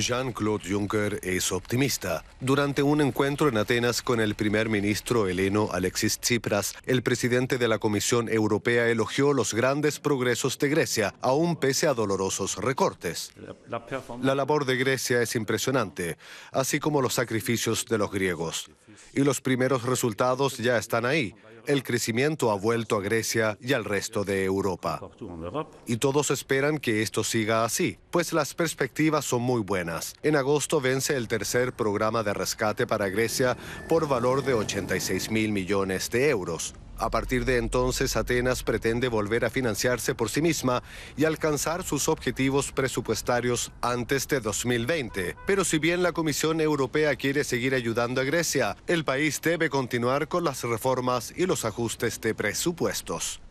Jean-Claude Juncker es optimista. Durante un encuentro en Atenas con el primer ministro heleno Alexis Tsipras, el presidente de la Comisión Europea elogió los grandes progresos de Grecia, aún pese a dolorosos recortes. La labor de Grecia es impresionante, así como los sacrificios de los griegos y los primeros resultados ya están ahí. El crecimiento ha vuelto a Grecia y al resto de Europa. Y todos esperan que esto siga así, pues las perspectivas son muy buenas. En agosto vence el tercer programa de rescate para Grecia por valor de 86 mil millones de euros. A partir de entonces, Atenas pretende volver a financiarse por sí misma y alcanzar sus objetivos presupuestarios antes de 2020. Pero si bien la Comisión Europea quiere seguir ayudando a Grecia, el país debe continuar con las reformas y los ajustes de presupuestos.